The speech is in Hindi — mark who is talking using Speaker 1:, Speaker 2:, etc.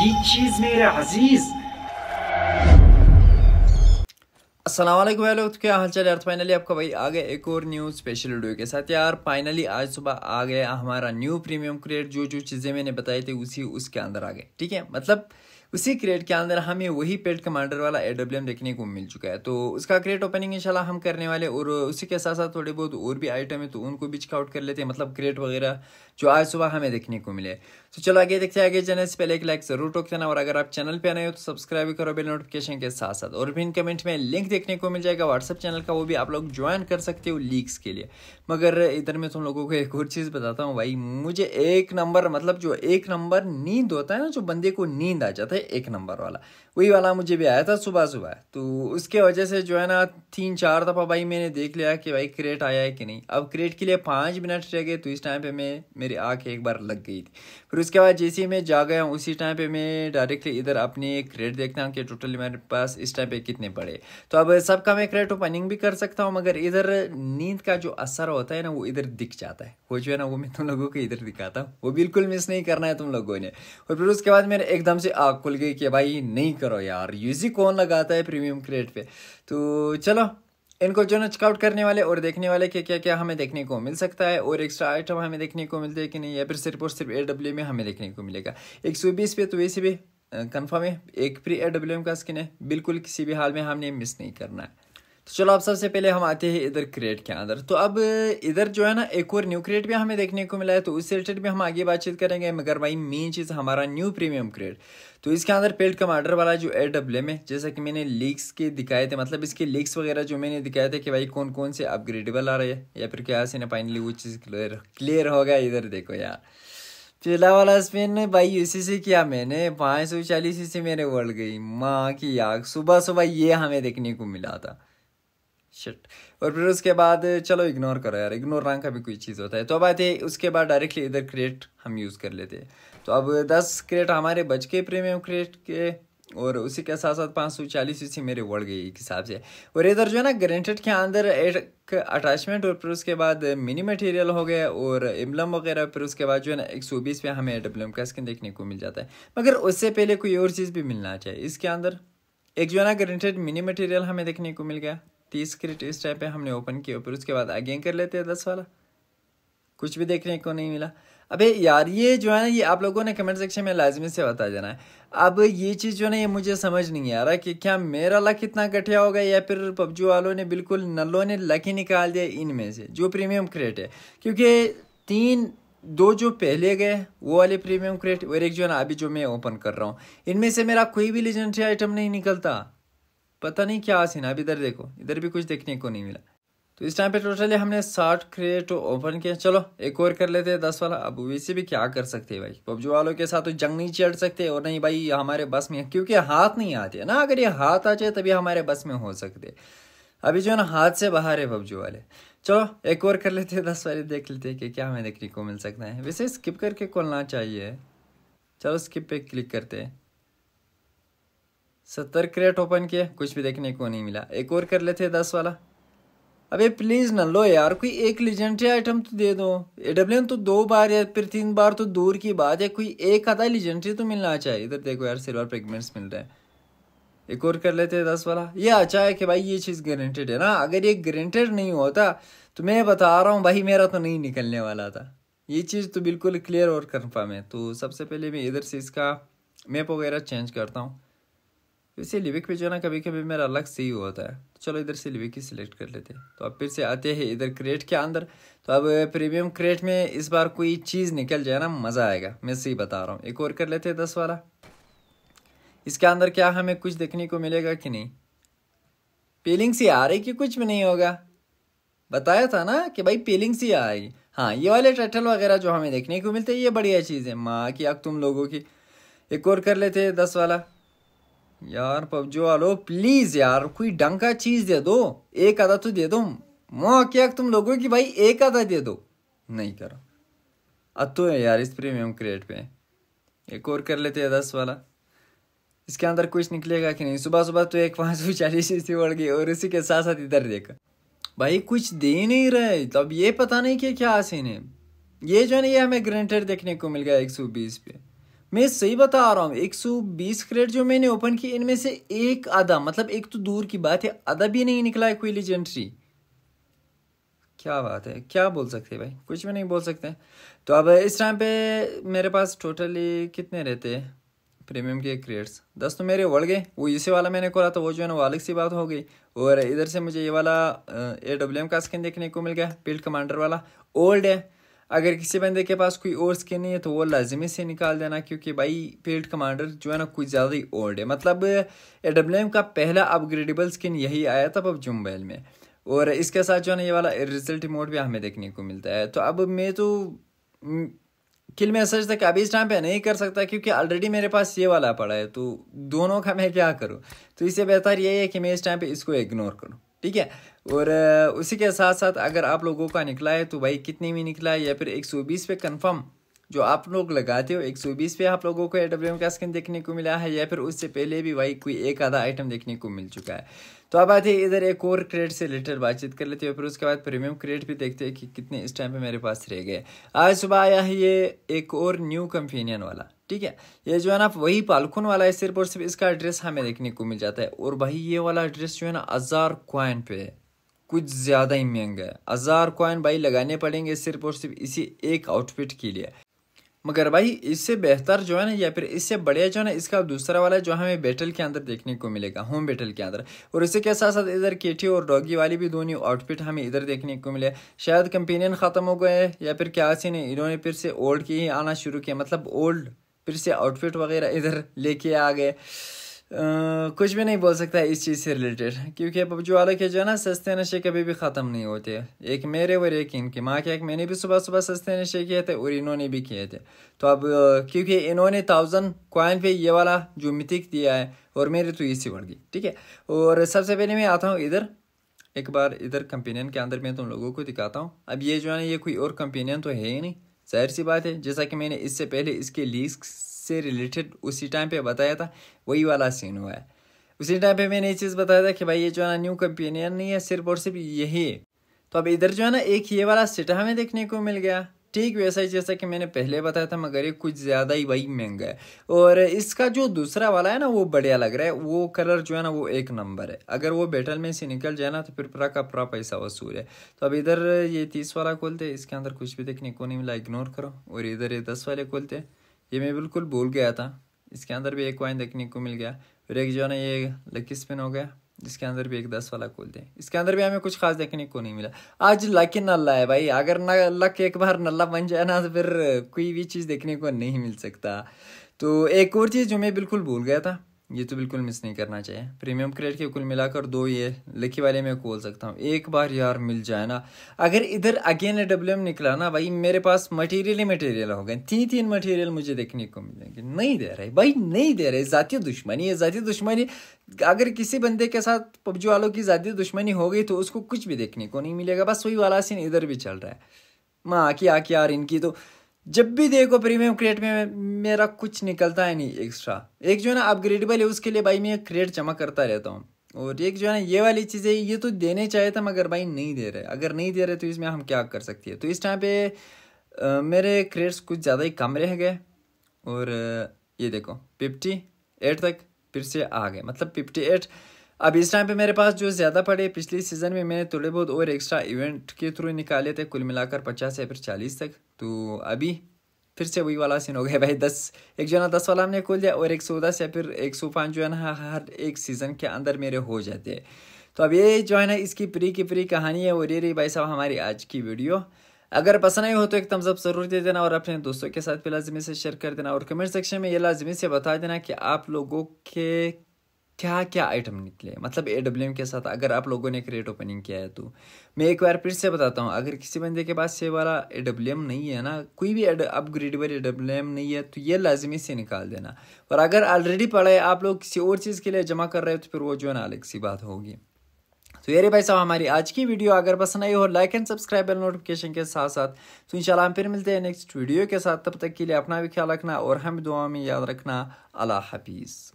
Speaker 1: चीज़ मेरे अजीज़ असलम तो क्या हाल चाल यार फाइनली आपका भाई आ एक और न्यू स्पेशल वीडियो के साथ यार फाइनली आज सुबह आ गया हमारा न्यू प्रीमियम जो जो चीज़ें मैंने बताई थी उसी उसके अंदर आ गए ठीक है मतलब उसी क्रेड के अंदर हमें वही पेड कमांडर वाला ए देखने को मिल चुका है तो उसका क्रेड ओपनिंग इंशाल्लाह हम करने वाले और उसी के साथ साथ थोड़े बहुत और भी आइटम है तो उनको भी चेकआउट कर लेते हैं मतलब क्रेट वगैरह जो आज सुबह हमें देखने को मिले तो चलो आगे देखते हैं आगे जाने से पहले एक लाइक जरूर टोक देना और अगर आप चैनल पे नए हो तो सब्सक्राइब भी करो बेल नोटिफिकेशन के साथ साथ और भी इन कमेंट में लिंक देखने को मिल जाएगा व्हाट्सअप चैनल का वो भी आप लोग ज्वाइन कर सकते हो लीक्स के लिए मगर इधर मैं तुम लोगों को एक और चीज़ बताता हूँ भाई मुझे एक नंबर मतलब जो एक नंबर नींद होता है ना जो बंदे को नींद आ जाता है एक नंबर वाला वही वाला मुझे भी आया था सुबह सुबह तो उसके वजह से जो है ना तीन चार दफ़ा भाई मैंने देख लिया कि भाई क्रेट आया है कि नहीं अब क्रेट के लिए पाँच मिनट रह गए तो इस टाइम पर मैं मेरी आँख एक बार लग गई थी उसके बाद जैसे मैं जा गया उसी टाइम पे मैं डायरेक्टली इधर अपने क्रेड देखता हूँ कि टोटली मेरे पास इस टाइम पे कितने पड़े तो अब सबका मैं क्रेड ओपनिंग भी कर सकता हूँ मगर इधर नींद का जो असर होता है ना वो इधर दिख जाता है वो जो है ना वो मैं तुम लोगों को इधर दिखाता हूँ वो बिल्कुल मिस नहीं करना है तुम लोगों ने और फिर उसके बाद मेरे एकदम से आग खुल गई कि भाई नहीं करो यार यूजी कौन लगाता है प्रीमियम क्रेड पे तो चलो इनको जो ना चेकआउट करने वाले और देखने वाले के क्या क्या हमें देखने को मिल सकता है और एक्स्ट्रा आइटम हमें देखने को मिलते हैं कि नहीं या फिर सिर्फ और सिर्फ ए डब्ल्यू में हमें देखने को मिलेगा एक सौ बीस पे तो वैसे भी कन्फर्म है एक फ्री ए डब्ल्यू एम का स्किन है बिल्कुल किसी भी हाल में हमने मिस नहीं करना है तो चलो आप सबसे पहले हम आते हैं इधर क्रिएट के अंदर तो अब इधर जो है ना एक और न्यू क्रिएट भी हमें देखने को मिला है तो उस रिलेटेड भी हम आगे बातचीत करेंगे मगर भाई मेन चीज़ हमारा न्यू प्रीमियम क्रिएट तो इसके अंदर पेल्ट कमांडर वाला जो ए डब्ल्यू में जैसा कि मैंने लीक्स के दिखाए थे मतलब इसके लीक्स वगैरह जो मैंने दिखाए थे कि भाई कौन कौन से अपग्रेडेबल आ रहे हैं या फिर क्या से ना फाइनली वो चीज़ क्लियर क्लियर हो गया इधर देखो यार चूल्हा वाला स्पिन भाई इसी से किया मैंने पाँच सौ चालीस इसी मेरे वर्ल्ड गई माँ की आग सुबह सुबह ये हमें देखने को मिला था शिट और फिर उसके बाद चलो इग्नोर करो यार इग्नोर रंग का भी कोई चीज़ होता है तो अब है उसके बाद डायरेक्टली इधर क्रिएट हम यूज़ कर लेते हैं तो अब दस क्रिएट हमारे बच के प्रीमियम क्रिएट के और उसी के साथ साथ पाँच सौ चालीस इसी मेरे वर्ड गई एक हिसाब से और इधर जो है ना ग्रेंटेड के अंदर एक अटैचमेंट और फिर उसके बाद मिनी मटेरियल हो गया और एम्बलम वगैरह फिर उसके बाद जो है ना एक सौ बीस पे हमें डब्लम का स्किन देखने को मिल जाता है मगर उससे पहले कोई और चीज़ भी मिलना चाहिए इसके अंदर एक जो है ना ग्रेंटेड मिनी मटेरियल हमें देखने को मिल गया तीस क्रिट इस टाइम पे हमने ओपन किया फिर उसके बाद अगेन कर लेते हैं दस वाला कुछ भी देखने को नहीं मिला अबे यार ये जो है ना ये आप लोगों ने कमेंट सेक्शन में लाजमी से बता देना है अब ये चीज़ जो है ना ये मुझे समझ नहीं आ रहा कि क्या मेरा लक इतना घटिया होगा या फिर पबजू वालों ने बिल्कुल नलों ने लक ही निकाल दिया इनमें से जो प्रीमियम क्रेट है क्योंकि तीन दो जो पहले गए वो वाले प्रीमियम क्रेट और एक जो है ना अभी जो मैं ओपन कर रहा हूँ इनमें से मेरा कोई भी लेजेंडरी आइटम नहीं निकलता पता नहीं क्या सीन है अब इधर देखो इधर भी कुछ देखने को नहीं मिला तो इस टाइम पे टोटली हमने साठ क्रिएट ओपन तो किया चलो एक और कर लेते हैं दस वाला अब वैसे भी क्या कर सकते हैं भाई पबजू वालों के साथ तो जंग नहीं चढ़ सकते और नहीं भाई हमारे बस में क्योंकि हाथ नहीं आते ना अगर ये हाथ आ जाए तभी हमारे बस में हो सकते अभी जो है ना हाथ से बाहर है पबजू वाले चलो एक और कर लेते हैं दस वाले देख लेते हैं कि क्या हमें देखने को मिल सकता है वैसे स्किप करके खोलना चाहिए चलो स्किप पे क्लिक करते हैं सत्तर क्रेट ओपन किए कुछ भी देखने को नहीं मिला एक और कर लेते दस वाला अबे प्लीज़ ना लो यार कोई एक लीजेंडरी आइटम तो दे दो एडब्ल्यू तो दो बार या फिर तीन बार तो दूर की बात है कोई एक आधा लीजेंडरी तो मिलना चाहिए इधर देखो यार सिल्वर प्रेगनेंट्स मिल रहे हैं एक और कर लेते हैं दस वाला ये अच्छा है कि भाई ये चीज़ गारंटेड है ना अगर ये गारंटेड नहीं होता तो मैं बता रहा हूँ भाई मेरा तो नहीं निकलने वाला था ये चीज़ तो बिल्कुल क्लियर और कन्फर्म है तो सबसे पहले मैं इधर से इसका मैप वगैरह चेंज करता हूँ वैसे लिविक पे जो है ना कभी कभी मेरा अलग से ही होता है तो चलो इधर से लिविक ही सिलेक्ट कर लेते हैं तो अब फिर से आते हैं इधर क्रेट के अंदर तो अब प्रीमियम क्रेट में इस बार कोई चीज़ निकल जाए ना मज़ा आएगा मैं सही बता रहा हूँ एक और कर लेते हैं दस वाला इसके अंदर क्या हमें कुछ देखने को मिलेगा कि नहीं पीलिंग सी आ रही कि कुछ भी नहीं होगा बताया था ना कि भाई पीलिंग सी आएगी हाँ ये वाले टाइटल वगैरह जो हमें देखने को मिलते हैं ये बढ़िया चीज़ है माँ की अब तुम लोगों की एक और कर लेते हैं दस वाला यार पबजी वालो प्लीज यार कोई डंका का चीज दे दो एक आधा तो दे दो मौके तुम लोगों की भाई एक आधा दे दो नहीं करो अब तो है यार इस प्रीमियम क्रेट पे एक और कर लेते हैं दस वाला इसके अंदर कुछ निकलेगा कि नहीं सुबह सुबह तो एक पाँच सौ चालीस इसी बढ़ गई और इसी के साथ साथ इधर देखा भाई कुछ दे नहीं रहे तब ये पता नहीं कि क्या सीन है ये जो है ना ये हमें ग्रेंटेड देखने को मिल गया एक सौ बीस पे मैं सही बता रहा हूँ 120 क्रेड जो मैंने ओपन की इनमें से एक आधा मतलब एक तो दूर की बात है आधा भी नहीं निकला है कोई लीजेंट्री क्या बात है क्या बोल सकते हैं भाई कुछ भी नहीं बोल सकते तो अब इस टाइम पे मेरे पास टोटली कितने रहते हैं प्रीमियम के क्रेड्स दस तो मेरे उड़ गए वो इसी वाला मैंने खोला तो वो जो है ना वो अलग सी बात हो गई और इधर से मुझे ये वाला ए डब्ल्यू एम का स्किन देखने को मिल गया फील्ड कमांडर वाला ओल्ड है अगर किसी बंदे के पास कोई और स्किन नहीं है तो वो लाजमी से निकाल देना क्योंकि भाई फील्ड कमांडर जो है ना कुछ ज़्यादा ही ओल्ड है मतलब ए डब्ल्यू एम का पहला अपग्रेडेबल स्किन यही आया था अब जुम्बैल में और इसके साथ जो है ना ये वाला रिजल्ट मोड भी हमें देखने को मिलता है तो अब मैं तो किल में सर्च तक अभी इस टाइम पे नहीं कर सकता क्योंकि ऑलरेडी मेरे पास ये वाला पड़ा है तो दोनों का मैं क्या करूँ तो इससे बेहतर यही है कि मैं इस टाइम पे इसको इग्नोर करूँ ठीक है और उसी के साथ साथ अगर आप लोगों का निकला है तो भाई कितने में निकला है या फिर 120 पे कंफर्म जो आप लोग लगाते हो 120 पे आप लोगों को ए डब्ल्यू का स्किन देखने को मिला है या फिर उससे पहले भी भाई कोई एक आधा आइटम देखने को मिल चुका है तो अब आते हैं इधर एक और क्रेड से रिलेटेड बातचीत कर लेते हैं फिर उसके बाद प्रीमियम क्रेड भी देखते हैं कि कितने इस टाइम पे मेरे पास रह गए आज सुबह आया है ये एक और न्यू कंपेनियन वाला ठीक है ये जो है ना वही पालखुन वाला है सिर्फ और सिर्फ इसका एड्रेस हमें देखने को मिल जाता है और भाई ये वाला एड्रेस जो है ना हज़ार क्वाइन पे है कुछ ज़्यादा ही महंगा है हज़ार क्वाइन भाई लगाने पड़ेंगे सिर्फ और सिर्फ इसी एक आउटफिट के लिए मगर भाई इससे बेहतर जो है ना या फिर इससे बढ़िया जो है ना इसका दूसरा वाला जो हमें बैटल के अंदर देखने को मिलेगा होम बैटल के अंदर और इसी के साथ साथ इधर केठी और डॉगी वाली भी दोनों आउटफिट हमें इधर देखने को मिले शायद कंपेनियन ख़त्म हो गए या फिर क्या सीन है इन्होंने फिर से ओल्ड की ही आना शुरू किया मतलब ओल्ड फिर से आउटफिट वगैरह इधर लेके आ गए कुछ भी नहीं बोल सकता इस चीज़ से रिलेटेड क्योंकि जो वाले के जो है ना सस्ते नशे कभी भी ख़त्म नहीं होते एक मेरे और एक इनके माँ के एक मैंने भी सुबह सुबह सस्ते नशे किए थे और इन्होंने भी किए थे तो अब क्योंकि इन्होंने थाउजेंड कॉइन पे ये वाला जो मिथिक दिया है और मेरे तो इसी बढ़ गई ठीक है और सबसे पहले मैं आता हूँ इधर एक बार इधर कंपेनियन के अंदर मैं तुम लोगों को दिखाता हूँ अब ये जो है ना ये कोई और कंपेनियन तो है ही नहीं जाहिर सी बात है जैसा कि मैंने इससे पहले इसके लीक से रिलेटेड उसी टाइम पे बताया था वही वाला सीन हुआ है उसी टाइम पे मैंने ये चीज़ बताया था कि भाई ये जो है ना न्यू कंपेनियन नहीं है सिर्फ और सिर्फ यही है तो अब इधर जो है ना एक ये वाला सिटा हमें देखने को मिल गया ठीक वैसा ही जैसा कि मैंने पहले बताया था मगर ये कुछ ज़्यादा ही भाई महंगा है और इसका जो दूसरा वाला है ना वो बढ़िया लग रहा है वो कलर जो है ना वो एक नंबर है अगर वो बेटल में से निकल जाए ना तो फिर पूरा का पूरा पैसा वसूल है तो अब इधर ये तीस वाला खोलते हैं इसके अंदर कुछ भी देखने को नहीं मिला इग्नोर करो और इधर ये दस वाले खोलते ये मैं बिल्कुल भूल गया था इसके अंदर भी एक वाइन देखने को मिल गया और एक जो है ना ये लकी स्पिन हो गया जिसके अंदर भी एक दस वाला खोल दें इसके अंदर भी हमें कुछ खास देखने को नहीं मिला आज लक नल्ला है भाई अगर न लक एक बार नल्ला बन जाए ना तो फिर कोई भी चीज़ देखने को नहीं मिल सकता तो एक और चीज़ जो मैं बिल्कुल भूल गया था ये तो बिल्कुल मिस नहीं करना चाहिए प्रीमियम क्रेडिट के कुल मिलाकर दो ये लकी वाले में खोल सकता हूँ एक बार यार मिल जाए ना अगर इधर अगेन ए डब्ल्यू एम निकला ना भाई मेरे पास मटेरियल ही मटेरियल हो गए तीन तीन मटेरियल मुझे देखने को मिलेंगे नहीं दे रहे भाई नहीं दे रहे ज़ाती दुश्मनी है ज़ाती दुश्मनी अगर किसी बंदे के साथ पबजी वालों की ज़ाती दुश्मनी हो गई तो उसको कुछ भी देखने को नहीं मिलेगा बस वही वाला सीन इधर भी चल रहा है माँ आकी आकी यार इनकी तो जब भी देखो प्रीमियम क्रेट में मेरा कुछ निकलता है नहीं एक्स्ट्रा एक जो है ना अपग्रेडेबल है उसके लिए भाई मैं क्रेट जमा करता रहता हूँ और एक जो है ना ये वाली चीज़ें ये तो देने चाहिए था मगर भाई नहीं दे रहे अगर नहीं दे रहे तो इसमें हम क्या कर सकते हैं तो इस टाइम पे मेरे क्रेड्स कुछ ज़्यादा ही कम रह गए और ये देखो फिफ्टी एट तक फिर से आ गए मतलब फिफ्टी एट अब इस टाइम पे मेरे पास जो ज़्यादा पड़े पिछले सीज़न में मैंने थोड़े बहुत और एक्स्ट्रा इवेंट के थ्रू निकाले थे कुल मिलाकर पचास या फिर चालीस तक तो अभी फिर से वही वाला सीन हो गया भाई दस एक जो है ना दस वाला हमने खोल दिया और एक सौ दस या फिर एक सौ पाँच जो है ना हर एक सीज़न के अंदर मेरे हो जाते हैं तो अब ये जो है ना इसकी प्री की प्री कहानी है और ये रही भाई साहब हमारी आज की वीडियो अगर पसंद आई हो तो एक तम्सअप ज़रूर दे देना और अपने दोस्तों के साथ भी लाजमी से शेयर कर देना और कमेंट सेक्शन में ये लाजमी से बता देना कि आप लोगों के क्या क्या आइटम निकले मतलब ए डब्ल्यू एम के साथ अगर आप लोगों ने क्रेट ओपनिंग किया है तो मैं एक बार फिर से बताता हूँ अगर किसी बंदे के पास ये वाला ए डब्ल्यू एम नहीं है ना कोई भी अपग्रेड वाली ए डब्ल्यू एम नहीं है तो ये लाजमी से निकाल देना और अगर ऑलरेडी पड़ा है आप लोग किसी और चीज़ के लिए जमा कर रहे हो तो फिर वो जो है ना अलग सी बात होगी तो ये भाई साहब हमारी आज की वीडियो अगर पसंद आई हो like and subscribe bell notification के साथ साथ तो इंशाल्लाह हम फिर मिलते हैं नेक्स्ट वीडियो के साथ तब तक के लिए अपना भी ख्याल रखना और हम दुआ में याद रखना अल्लाह हाफिज़